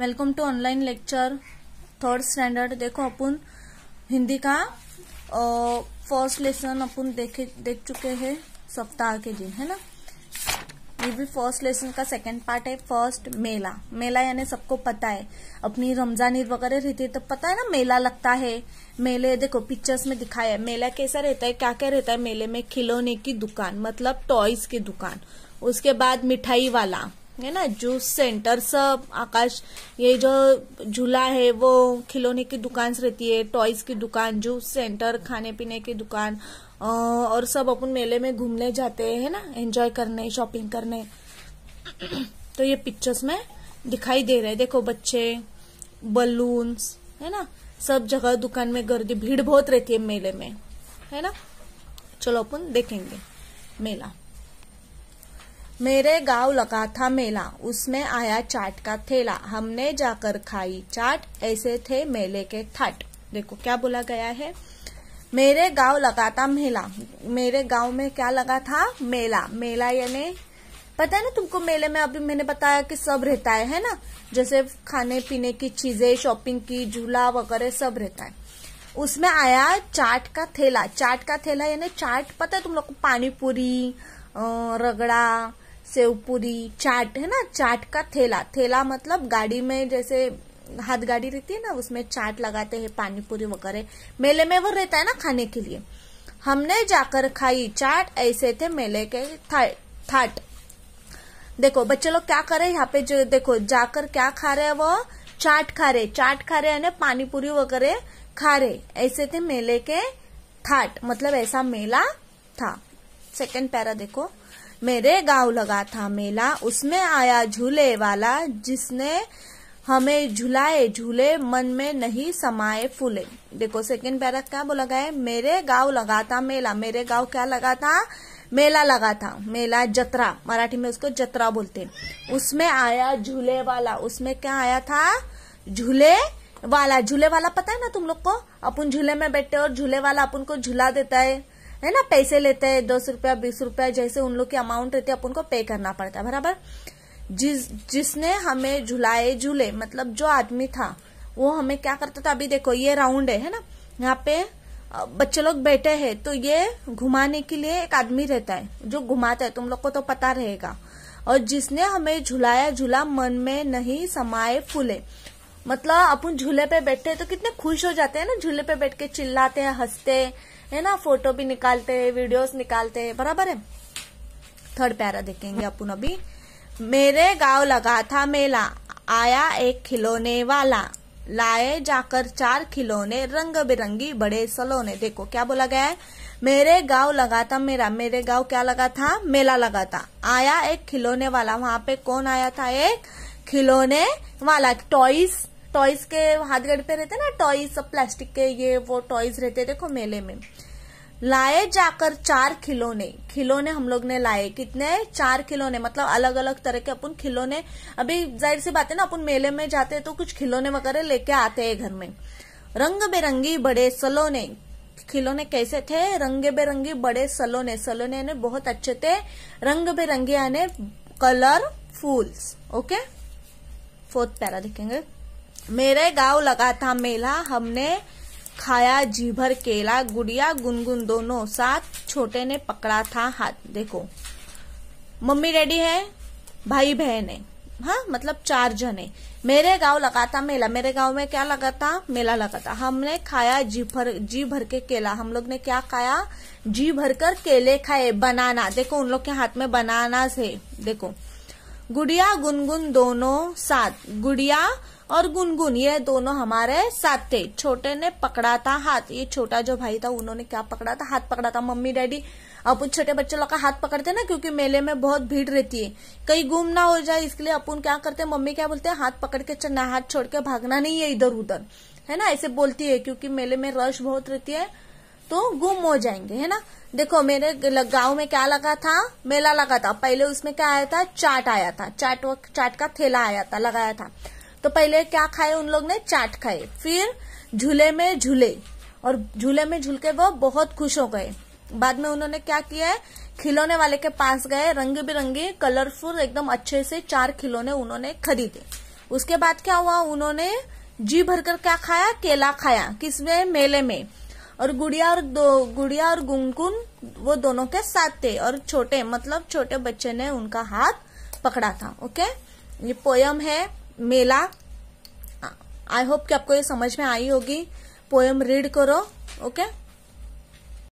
welcome to online lecture third standard देखो अपन हिंदी का फर्स्ट लेसन अपन देखे देख चुके हैं सप्ताह के दिन है ना ये भी फर्स्ट लेसन का सेकंड पार्ट है फर्स्ट मेला मेला यानी सबको पता है अपनी रमजान ईद वगैरह रहती है तो पता है ना मेला लगता है मेले देखो पिक्चर्स में दिखाया है मेला कैसा रहता है क्या क्या रहता है मेले में खिलौने की दुकान मतलब टॉयज की दुकान उसके बाद मिठाई वाला है ना जूस सेंटर सब आकाश ये जो झूला है वो खिलौने की दुकान रहती है टॉयज की दुकान जूस सेंटर खाने पीने की दुकान और सब अपन मेले में घूमने जाते हैं ना एंजॉय करने शॉपिंग करने तो ये पिक्चर्स में दिखाई दे रहे देखो बच्चे बलून्स है ना सब जगह दुकान में गर्दी भीड़ बहुत रहती है मेले में है ना चलो अपन देखेंगे मेला मेरे गांव लगा था मेला उसमें आया चाट का थेला हमने जाकर खाई चाट ऐसे थे मेले के थाट देखो क्या बोला गया है मेरे गांव लगा था मेला मेरे गांव में क्या लगा था मेला मेला यानी पता है ना तुमको मेले में अभी मैंने बताया कि सब रहता है है ना जैसे खाने पीने की चीजें शॉपिंग की झूला वगैरह सब रहता है उसमें आया चाट का थैला चाट का थैला यानी चाट पता है तुम लोग को पानीपुरी रगड़ा सेवपुरी चाट है ना चाट का थैला थैला मतलब गाड़ी में जैसे हाथ गाड़ी रहती है ना उसमें चाट लगाते हैं पानी पूरी वगैरह मेले में वो रहता है ना खाने के लिए हमने जाकर खाई चाट ऐसे थे मेले के थाट देखो बच्चे लोग क्या करे यहाँ पे जो देखो जाकर क्या खा रहे हैं वो चाट खा रहे चाट खा रहे यानी पानी पूरी वगैरह खा रहे ऐसे थे मेले के थाट मतलब ऐसा मेला था सेकंड पैरा देखो मेरे गांव लगा था मेला उसमें आया झूले वाला जिसने हमें झुलाए झूले मन में नहीं समाये फूले देखो सेकंड पैरा क्या बोला गया है मेरे गांव लगा था मेला मेरे गांव क्या लगा था मेला लगा था मेला जतरा मराठी में उसको जतरा बोलते हैं उसमें आया झूले वाला उसमें क्या आया था झूले वाला झूले वाला पता है ना तुम लोग को अपन झूले में बैठे और झूले वाला अपन को झूला देता है है ना पैसे लेते हैं दस रुपया बीस रुपया जैसे उन लोग की अमाउंट रहती है अपन को पे करना पड़ता है बराबर जिस जिसने हमें झुलाए झूले मतलब जो आदमी था वो हमें क्या करता था अभी देखो ये राउंड है है ना यहाँ पे बच्चे लोग बैठे हैं तो ये घुमाने के लिए एक आदमी रहता है जो घुमाता है तुम लोग को तो पता रहेगा और जिसने हमें झुलाया झूला मन में नहीं समाये फूले मतलब अपन झूले पे बैठते हैं तो कितने खुश हो जाते हैं ना झूले पे बैठ के चिल्लाते हैं हंसते है ना फोटो भी निकालते हैं वीडियोस निकालते हैं बराबर है थर्ड प्यारा देखेंगे अपन अभी मेरे गांव लगा था मेला आया एक खिलौने वाला लाए जाकर चार खिलौने रंग बिरंगी बड़े सलोने देखो क्या बोला गया है मेरे गांव लगा था मेरा मेरे गांव क्या लगा था मेला लगा था आया एक खिलौने वाला वहां पे कौन आया था एक खिलौने वाला टॉयज टॉयज के हाथगढ़ पे रहते ना टॉयज प्लास्टिक के ये वो टॉयज रहते देखो मेले में लाए जाकर चार खिलौने खिलौने हम लोग ने लाए कितने चार खिलौने मतलब अलग अलग तरह के अपन खिलौने अभी जाहिर सी बात है ना अपन मेले में जाते हैं तो कुछ खिलौने वगैरह लेके आते हैं घर में रंग बेरंगी बड़े सलोने खिलौने कैसे थे रंग बेरंगी बड़े सलोने सलोने ने बहुत अच्छे थे रंग बेरंगी आने colourful okay fourth para देखेंगे मेरे गांव लगा था मेला हमने खाया जी भर केला गुड़िया गुनगुन दोनों साथ छोटे ने पकड़ा था हाथ देखो मम्मी डेडी है भाई बहन है हाँ मतलब चार जने मेरे गांव लगा था मेला मेरे गांव में क्या लगा था मेला लगा था हमने खाया जी भर जी भर के केला हम लोग ने क्या खाया जी भर कर केले खाए बनाना देखो उन लोग के हाथ में बनाना से देखो गुड़िया गुनगुन दोनों साथ गुड़िया और गुनगुन ये दोनों हमारे साथ थे छोटे ने पकड़ा था हाथ ये छोटा जो भाई था उन्होंने क्या पकड़ा था हाथ पकड़ा था मम्मी डैडी अपन छोटे बच्चे लोग का हाथ पकड़ते ना क्योंकि मेले में बहुत भीड़ रहती है कहीं गुम ना हो जाए इसके लिए अपन क्या करते हैं मम्मी क्या बोलते हैं हाथ पकड़ के चलना हाथ छोड़ के भागना नहीं है इधर उधर है ना ऐसे बोलती है क्योंकि मेले में रश बहुत रहती है तो गुम हो जाएंगे है ना देखो मेरे गांव में क्या लगा था मेला लगा था पहले उसमें क्या आया था चाट आया था चाट चाट का थैला आया था लगाया था तो पहले क्या खाए उन लोग ने चाट खाए फिर झूले में झूले और झूले में झूल के वो बहुत खुश हो गए बाद में उन्होंने क्या किया खिलौने वाले के पास गए रंग बिरंगे कलरफुल एकदम अच्छे से चार खिलौने उन्होंने खरीदे उसके बाद क्या हुआ उन्होंने जी भरकर क्या खाया केला खाया किसमें मेले में और गुड़िया और दो गुड़िया और गुनगुन वो दोनों के साथ थे और छोटे मतलब छोटे बच्चे ने उनका हाथ पकड़ा था ओके ये पोयम है मेला आई होप कि आपको ये समझ में आई होगी पोयम रीड करो ओके